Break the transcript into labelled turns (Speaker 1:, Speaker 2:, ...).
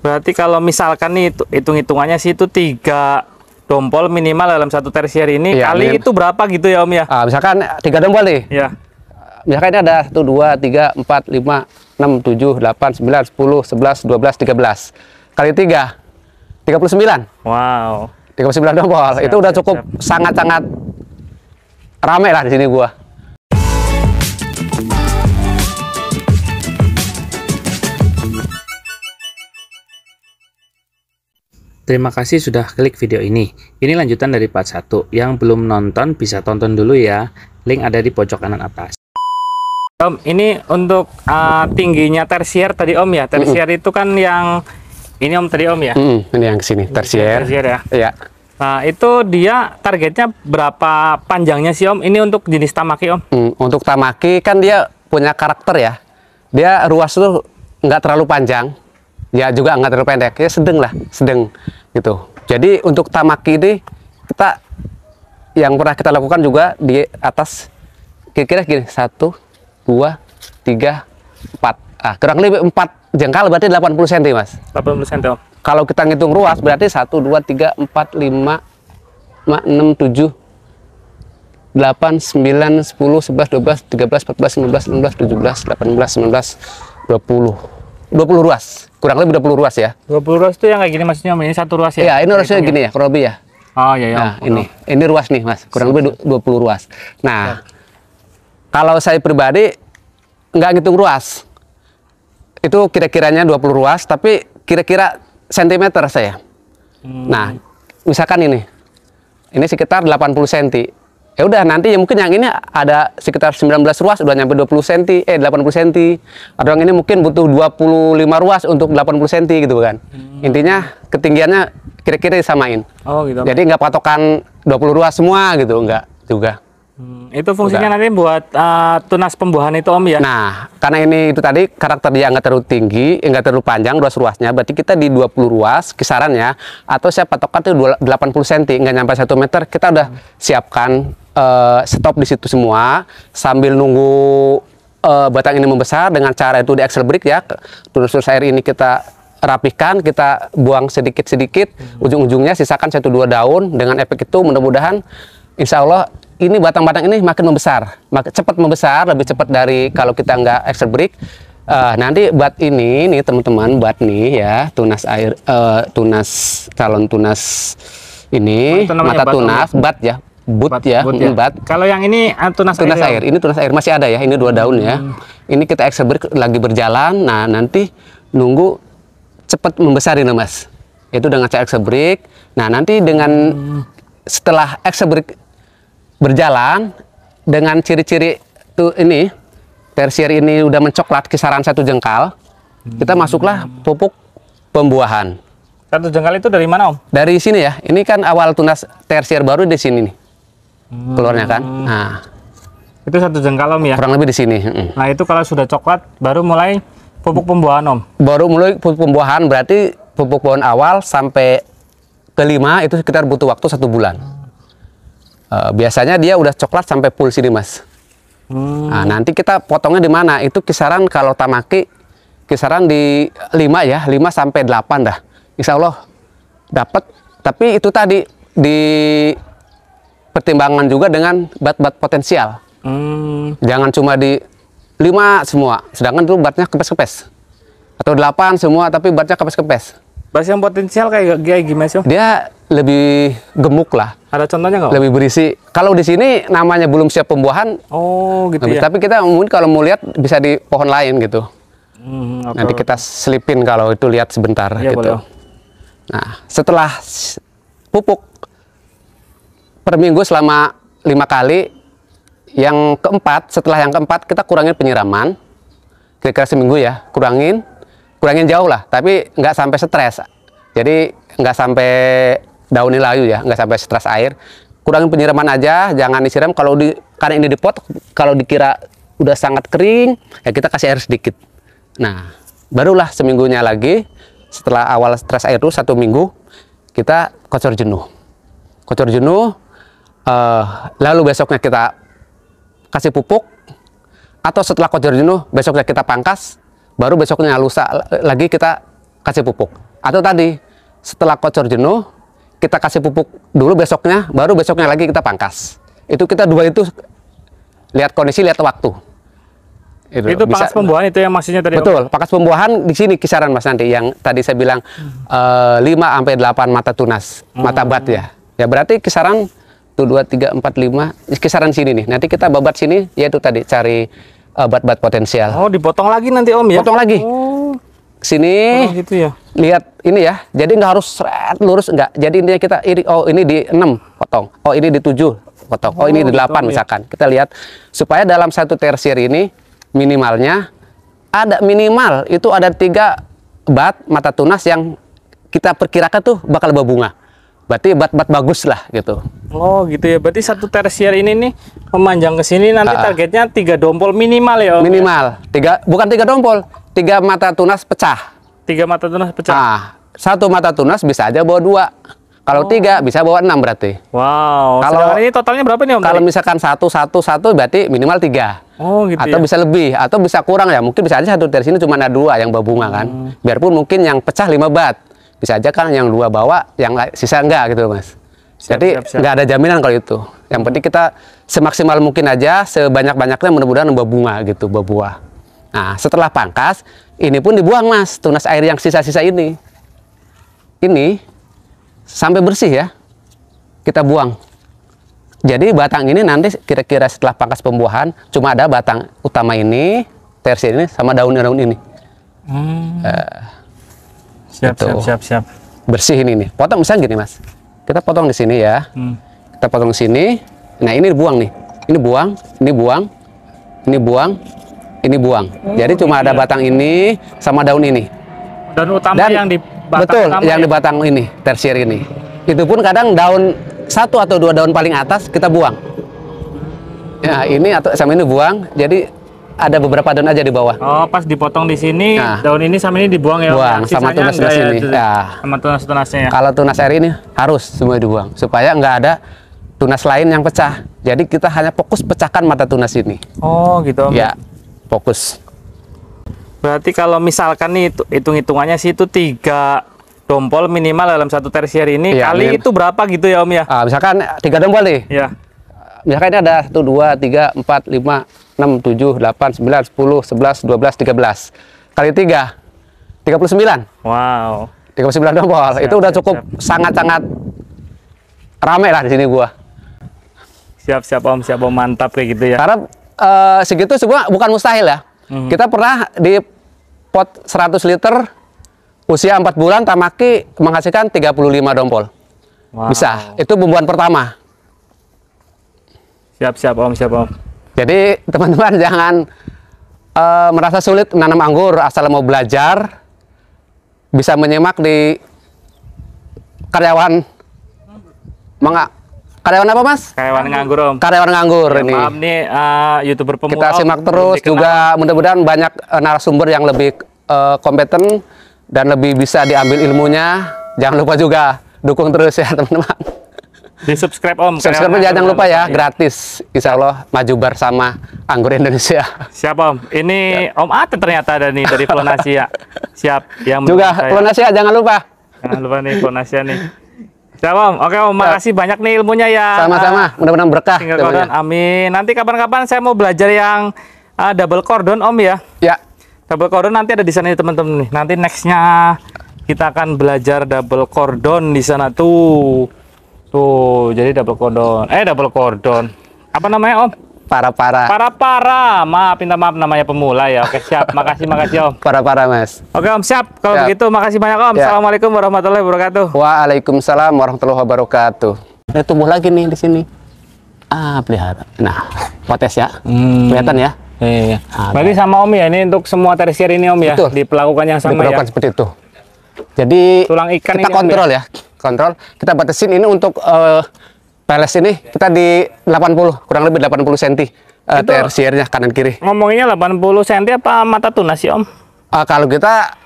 Speaker 1: Berarti kalau misalkan nih hitung-hitungannya sih itu tiga dompol minimal dalam satu tersier ini ya, kali min. itu berapa gitu ya Om ya? Ah, misalkan tiga dompol nih. Ya.
Speaker 2: Misalkan ini ada satu dua tiga empat lima enam tujuh delapan sembilan sepuluh sebelas dua belas tiga belas kali tiga tiga puluh sembilan. Wow. Tiga puluh sembilan dompol siap, itu udah siap, cukup sangat-sangat rame lah di sini gua.
Speaker 1: Terima kasih sudah klik video ini. Ini lanjutan dari part 1. Yang belum nonton bisa tonton dulu ya. Link ada di pojok kanan atas. Om, ini untuk uh, tingginya tersier tadi Om ya. Tersier mm -mm. itu kan yang ini Om tadi Om ya. Mm
Speaker 2: -mm. Ini yang kesini tersier. Tersier ya. Iya.
Speaker 1: Nah, itu dia targetnya berapa panjangnya sih Om? Ini untuk jenis tamaki Om? Mm, untuk tamaki kan dia punya karakter ya.
Speaker 2: Dia ruas tuh nggak terlalu panjang, ya juga nggak terlalu pendek, ya sedeng lah, sedeng gitu jadi untuk tamaki ini kita yang pernah kita lakukan juga di atas kira-kira gini satu dua tiga empat ah kurang lebih empat jengkal berarti 80 cm mas 80 cm kalau kita ngitung ruas berarti satu dua tiga empat lima enam tujuh delapan sembilan sepuluh sebelas dua belas belas tiga empat belas lima belas enam belas tujuh belas delapan belas sembilan belas dua puluh 20 ruas. Kurang lebih 20 ruas ya.
Speaker 1: 20 ruas itu yang kayak gini maksudnya ini satu ruas ya? Iya, ini ruasnya gini ya, kurang lebih ya. ya.
Speaker 2: Oh iya, iya. Nah, ini. Ini ruas nih, Mas. Kurang lebih 20 ruas. Nah, iya. kalau saya pribadi nggak ngitung ruas. Itu kira-kiranya 20 ruas, tapi kira-kira sentimeter saya. Hmm. Nah, misalkan ini. Ini sekitar 80 cm ya udah nanti ya mungkin yang ini ada sekitar 19 ruas udah nyampe 20 cm eh 80 cm ada yang ini mungkin butuh 25 ruas untuk 80 cm gitu kan hmm. intinya ketinggiannya kira-kira disamain oh gitu jadi nggak patokan 20 ruas semua gitu nggak juga
Speaker 1: Hmm, itu fungsinya Udah. nanti buat uh, tunas pembuahan itu om ya?
Speaker 2: Nah, karena ini itu tadi karakter dia nggak terlalu tinggi, nggak terlalu panjang ruas-ruasnya, berarti kita di 20 ruas kisarannya, atau saya patokan itu 80 cm, nggak nyampe 1 meter, kita udah hmm. siapkan uh, stop di situ semua, sambil nunggu uh, batang ini membesar dengan cara itu di axle break ya, tunas tunas air ini kita rapikan kita buang sedikit-sedikit, hmm. ujung-ujungnya sisakan satu dua daun, dengan efek itu mudah-mudahan insya Allah ini batang-batang ini makin membesar, makin cepat membesar, lebih cepat dari kalau kita nggak extra break. Uh, eh, nanti buat ini nih teman-teman buat nih ya tunas air uh, tunas calon tunas ini oh, mata tunas buat ya, bat ya but, ya, ini hmm, ya. bat. Kalau
Speaker 1: yang ini tunas, ah, tunas air, air.
Speaker 2: Ini tunas air masih ada ya. Ini dua daun ya. Hmm. Ini kita ekspor lagi berjalan. Nah nanti nunggu cepat membesar ini mas. Itu dengan cara ekspor Nah nanti dengan hmm. setelah ekspor berjalan dengan ciri-ciri tuh ini tersier ini udah mencoklat kisaran satu jengkal, kita hmm. masuklah pupuk pembuahan.
Speaker 1: Satu jengkal itu dari mana om?
Speaker 2: Dari sini ya. Ini kan awal tunas tersier baru
Speaker 1: di sini nih. Hmm. Keluarnya kan. Nah. Itu satu jengkal om ya? Kurang lebih di sini. Nah itu kalau sudah coklat baru mulai pupuk pembuahan om? Baru mulai pupuk pembuahan
Speaker 2: berarti pupuk pohon awal sampai kelima itu sekitar butuh waktu satu bulan. Eh, biasanya dia udah coklat sampai full sini mas. Hmm. Nah, nanti kita potongnya di mana? Itu kisaran kalau tamaki kisaran di 5 ya, 5 sampai 8 dah. Insya Allah dapat. Tapi itu tadi di pertimbangan juga dengan bat-bat potensial. Hmm. Jangan cuma di 5 semua, sedangkan dulu batnya kepes-kepes. Atau 8 semua tapi batnya
Speaker 1: kepes-kepes. Bas yang potensial kayak kayak gimana sih? Dia
Speaker 2: lebih gemuk lah.
Speaker 1: Ada contohnya nggak? Lebih
Speaker 2: berisi. Kalau di sini namanya belum siap pembuahan. Oh gitu lebih, ya. Tapi kita mungkin kalau mau lihat bisa di pohon lain gitu. Hmm, okay. Nanti kita selipin kalau itu lihat sebentar ya, gitu. Boleh. Nah setelah pupuk per minggu selama lima kali, yang keempat setelah yang keempat kita kurangin penyiraman kira-kira seminggu ya kurangin kurangin jauh lah tapi nggak sampai stres jadi nggak sampai daunnya layu ya nggak sampai stres air kurangin penyiraman aja jangan disiram kalau di karena ini di pot kalau dikira udah sangat kering ya kita kasih air sedikit nah barulah seminggunya lagi setelah awal stres air itu satu minggu kita kocor jenuh kocor jenuh uh, lalu besoknya kita kasih pupuk atau setelah kocor jenuh besoknya kita pangkas baru besoknya lusa lagi kita kasih pupuk. Atau tadi setelah kocor jenuh kita kasih pupuk dulu besoknya, baru besoknya lagi kita pangkas. Itu kita dua itu lihat kondisi, lihat waktu. Itu, itu bisa, pembuahan itu yang maksudnya tadi. Betul, pangkas pembuahan di sini kisaran Mas nanti yang tadi saya bilang hmm. sampai delapan mata tunas, hmm. mata bat ya. Ya berarti kisaran tuh dua tiga empat lima kisaran sini nih. Nanti kita babat sini yaitu tadi cari Eh, bat-bat obat potensial. Oh, dipotong lagi nanti Om ya? Potong lagi. Oh. Sini. Oh, gitu ya. Lihat ini ya. Jadi nggak harus seret lurus nggak. Jadi intinya kita ini oh ini di enam potong. Oh, ini di tujuh potong. Oh, oh ini di gitu, delapan gitu, misalkan. Ya. Kita lihat supaya dalam satu tersier ini minimalnya ada minimal itu ada tiga bat mata tunas yang kita perkirakan tuh bakal berbunga berarti bat-bat bagus lah gitu.
Speaker 1: Oh gitu ya. Berarti satu tersier ini nih memanjang ke sini nanti uh, targetnya tiga dompol minimal ya. Om ya? minimal. Ya? Tiga bukan tiga dompol, tiga mata tunas pecah. Tiga mata tunas pecah.
Speaker 2: uh, satu mata tunas bisa aja bawa dua. Kalau oh. tiga bisa bawa enam berarti. Wow. Kalau ini totalnya berapa nih om? Kalau misalkan satu satu satu berarti minimal tiga. Oh gitu. Atau ya? bisa lebih atau bisa kurang ya. Mungkin bisa aja satu dari sini cuma ada dua yang berbunga kan? hmm. kan. Biarpun mungkin yang pecah lima bat bisa aja kan yang dua bawa yang sisa enggak gitu mas siap, jadi siap, siap. nggak ada jaminan kalau itu yang penting kita semaksimal mungkin aja sebanyak banyaknya mudah-mudahan membuat bunga gitu buah buah nah setelah pangkas ini pun dibuang mas tunas air yang sisa-sisa ini ini sampai bersih ya kita buang jadi batang ini nanti kira-kira setelah pangkas pembuahan cuma ada batang utama ini tersier ini sama daun-daun ini hmm. uh, siap, gitu. siap siap siap bersih ini potong misalnya gini mas kita potong di sini ya hmm. kita potong di sini nah ini dibuang nih ini buang ini buang ini buang ini buang oh, jadi cuma ada ada iya. batang ini sama daun ini Dan utama Dan, yang di batang betul utama yang ya? di batang ini tersier ini itu pun kadang daun satu atau dua daun paling atas kita buang ya ini atau sama ini buang. Jadi ada beberapa daun aja di bawah.
Speaker 1: Oh, pas dipotong di sini, nah. daun ini sama ini dibuang ya. Buang sama tunas-tunas ya, ini. Ya, Sama tunas-tunasnya ya. Kalau tunas
Speaker 2: air ini harus semua dibuang supaya nggak ada tunas lain yang pecah. Jadi kita hanya fokus pecahkan mata tunas ini.
Speaker 1: Oh, gitu. Ya, fokus. Berarti kalau misalkan nih hitung-hitungannya sih itu tiga dompol minimal dalam satu tersier ini ya, kali min. itu berapa gitu ya Om ya? Ah, misalkan tiga dompol nih. Ya.
Speaker 2: Misalkan ini ada satu dua tiga empat lima 6, 7, 8, 9, 10, 11, 12, 13. Kali 3, 39. Wow.
Speaker 1: 39 nomor Siap, itu udah cukup sangat-sangat rame lah di sini gua. Siap, siap Om, siap Om, mantap kayak gitu ya. Karena
Speaker 2: uh, segitu semua bukan mustahil ya. Mm -hmm. Kita pernah di pot 100 liter usia 4 bulan tamaki menghasilkan 35 dompol. Wow. Bisa. Itu bumbuan pertama. Siap, siap Om, siap Om. Jadi teman-teman jangan uh, merasa sulit menanam anggur asal mau belajar bisa menyimak
Speaker 1: di karyawan mengak karyawan apa mas? Karyawan nganggur om. Karyawan nganggur ya, ini. Maaf nih uh, youtuber pemula. Kita simak terus
Speaker 2: juga mudah-mudahan banyak uh, narasumber yang lebih uh, kompeten dan lebih bisa diambil ilmunya. Jangan lupa juga dukung terus ya teman-teman. Di subscribe Om. Subscribe jangan, jangan lupa ya,
Speaker 1: gratis. Insya Allah maju bersama Anggur Indonesia. Siap Om. Ini Siap. Om Ate ternyata ada nih dari Flonasia. Siap. Yang Juga Polonasia Flonasia jangan lupa. Jangan lupa nih Flonasia nih. Siap Om. Oke Om, makasih banyak nih ilmunya ya. Sama-sama. Mudah-mudahan berkah. Tinggal Amin. Nanti kapan-kapan saya mau belajar yang uh, double cordon Om ya. Ya. Double cordon nanti ada di sana nih teman-teman nih. Nanti nextnya kita akan belajar double cordon di sana tuh. Tuh, jadi double kordon. Eh, double kordon. Apa namanya, Om? Para-para. Para-para. Maaf, minta maaf namanya pemula ya. Oke, siap. Makasih, makasih, Om. Para-para, Mas. Oke, Om, siap. Kalau siap. begitu, makasih banyak, Om. Ya. Assalamualaikum warahmatullahi
Speaker 2: wabarakatuh. Waalaikumsalam warahmatullahi wabarakatuh.
Speaker 1: Ini tumbuh lagi nih di sini.
Speaker 2: Ah, pelihara. Nah, potes ya. Hmm. Kelihatan ya. Iya. iya, iya. Ah, Berarti
Speaker 1: sama Om ya, ini untuk semua tersier ini Om ya? Betul. Diperlakukan yang sama Diperlakukan ya? seperti itu. Jadi, Tulang ikan kita ini, ya? kontrol ya. ya kontrol kita batasin ini untuk uh, eh, peles ini kita di 80 kurang lebih 80 cm uh, TRCR-nya kanan kiri ngomonginnya 80 cm apa mata tunas sih om uh, kalau kita